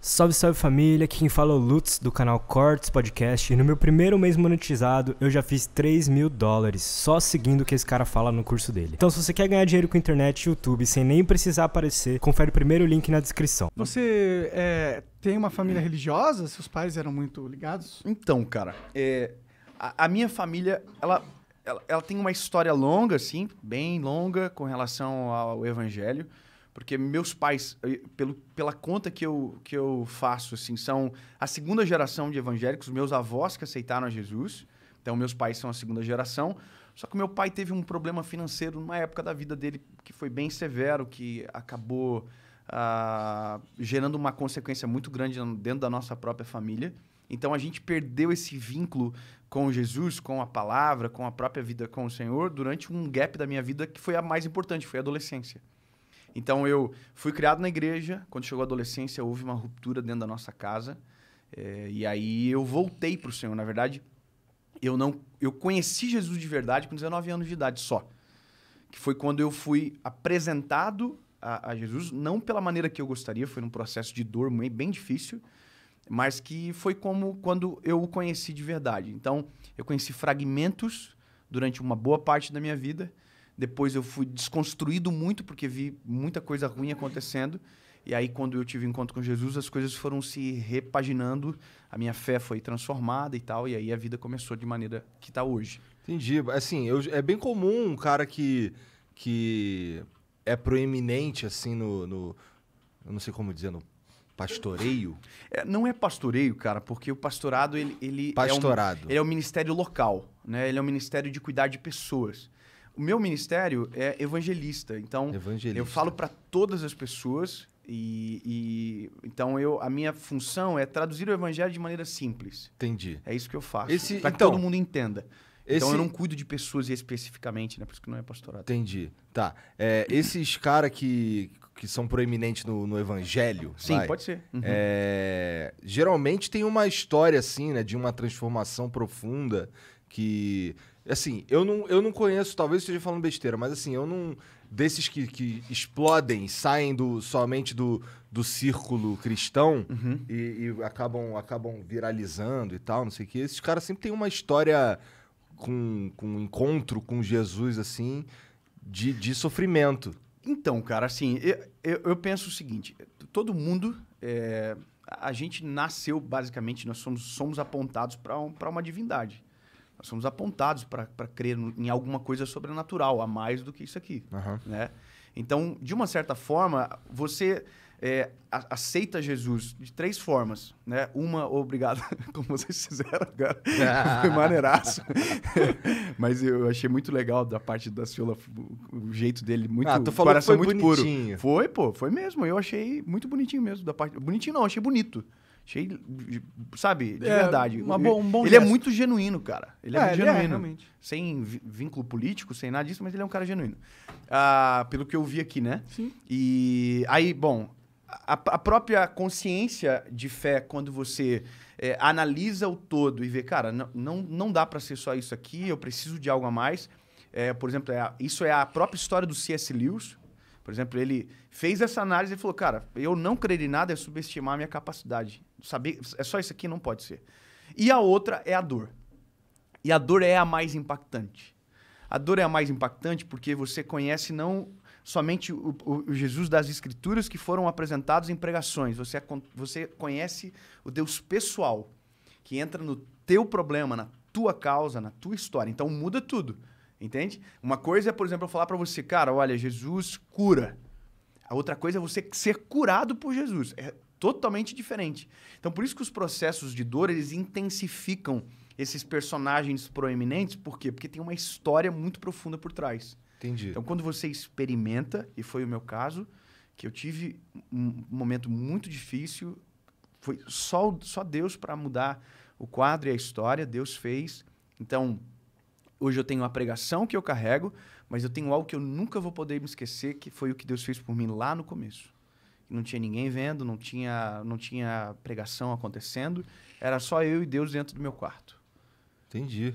Salve, salve família, aqui quem fala é o Lutz do canal Cortes Podcast e no meu primeiro mês monetizado eu já fiz 3 mil dólares só seguindo o que esse cara fala no curso dele. Então se você quer ganhar dinheiro com internet e YouTube sem nem precisar aparecer, confere o primeiro link na descrição. Você é, tem uma família religiosa? Seus pais eram muito ligados? Então, cara, é, a, a, minha família, ela, ela, ela tem uma história longa, assim, bem longa com relação ao evangelho. Porque meus pais, eh, pelo, pela conta que eu, que eu faço, assim, são a segunda geração de evangélicos, meus avós que aceitaram a Jesus. Então, meus pais são a segunda geração. Só que meu pai teve um problema financeiro numa época da vida dele que foi bem severo, que acabou ah, gerando uma consequência muito grande dentro da nossa própria família. Então a gente perdeu esse vínculo com Jesus, com a palavra, com a própria vida com o Senhor durante um gap da minha vida que foi a mais importante, foi a adolescência. Então eu fui criado na igreja, quando chegou a adolescência houve uma ruptura dentro da nossa casa. É, e aí eu voltei para o Senhor, na verdade, eu não eu conheci Jesus de verdade com 19 anos de idade só. Que foi quando eu fui apresentado a, a Jesus, não pela maneira que eu gostaria, foi num processo de dor bem difícil, mas que foi como quando eu o conheci de verdade. Então, eu conheci fragmentos durante uma boa parte da minha vida depois eu fui desconstruído muito, porque vi muita coisa ruim acontecendo. E aí, quando eu tive encontro com Jesus, as coisas foram se repaginando, a minha fé foi transformada e tal, e aí a vida começou de maneira que está hoje. Entendi. Assim, eu, é bem comum um cara que, que é proeminente, assim, no, no Eu não sei como dizer, no pastoreio? É, não é pastoreio, cara, porque o pastorado, ele, ele, pastorado. É, um, ele é um ministério local, né? Ele é um ministério de cuidar de pessoas. O meu ministério é evangelista, então evangelista. eu falo para todas as pessoas e, e, então eu a minha função é traduzir o evangelho de maneira simples. Entendi. É isso que eu faço. Esse... Para que então, todo mundo entenda. Esse... Então eu não cuido de pessoas especificamente, né? Por isso que não é pastorado. Entendi. Tá. É, esses caras que, que são proeminentes no, no evangelho. Sim, vai, pode ser. Uhum. É, geralmente tem uma história assim, né? De uma transformação profunda que assim, eu não, eu não conheço, talvez esteja falando besteira, mas assim, eu não desses que, que explodem, saem do somente do, do círculo cristão uhum. e, e, acabam acabam viralizando e tal, não sei o que. Esses caras sempre têm uma história com, com um encontro com Jesus assim de, de sofrimento. Então, cara, assim, eu, eu, eu penso o seguinte: todo mundo é a gente nasceu basicamente, nós somos, somos apontados para um, uma divindade. Nós somos apontados para crer em alguma coisa sobrenatural, a mais do que isso aqui. Uhum. Né? Então, de uma certa forma, você é, a, aceita Jesus de três formas, né? Uma, obrigado, como vocês fizeram agora, foi maneiraço. Mas eu achei muito legal da parte da Ciola, o jeito dele, muito, ah, tu falou coração que foi muito bonitinho. puro. Foi, pô, foi mesmo, eu achei muito bonitinho mesmo da parte, bonitinho não, achei bonito. Achei, sabe, de é, verdade. Uma, um bom ele é gesto. é muito genuíno, cara. Ele é, é muito ele é, genuíno. É, sem vínculo político, sem nada disso, mas ele é um cara genuíno. Ah, pelo que eu vi aqui, né? Sim. E aí, bom, a, a própria consciência de fé, quando você é, analisa o todo e vê, cara, não, não, dá para ser só isso aqui, eu preciso de algo a mais. É, por exemplo, a, isso é a própria história do C.S. Lewis, por exemplo, ele fez essa análise e falou: cara, eu não crer em nada é subestimar a minha capacidade. Saber, é só isso aqui, não pode ser. E a outra é a dor. E a dor é a mais impactante. A dor é a mais impactante porque você conhece não somente o, o, Jesus das Escrituras que foram apresentados em pregações. Você, é você conhece o Deus pessoal, que entra no teu problema, na tua causa, na tua história. Então muda tudo. Entende? Uma coisa é, por exemplo, eu falar para você, cara, olha, Jesus cura. A outra coisa é você ser curado por Jesus. É totalmente diferente. Então, por isso que os processos de dor, eles intensificam esses personagens proeminentes, por quê? Porque tem uma história muito profunda por trás. Entendi. Então, quando você experimenta, e foi o meu caso, que eu tive um momento muito difícil, foi só, só Deus para mudar o quadro e a história, Deus fez. Então, Hoje eu tenho a pregação que eu carrego, mas eu tenho algo que eu nunca vou poder me esquecer, que foi o que Deus fez por mim lá no começo. Não tinha ninguém vendo, não tinha, não tinha pregação acontecendo, era só eu e Deus dentro do meu quarto. Entendi.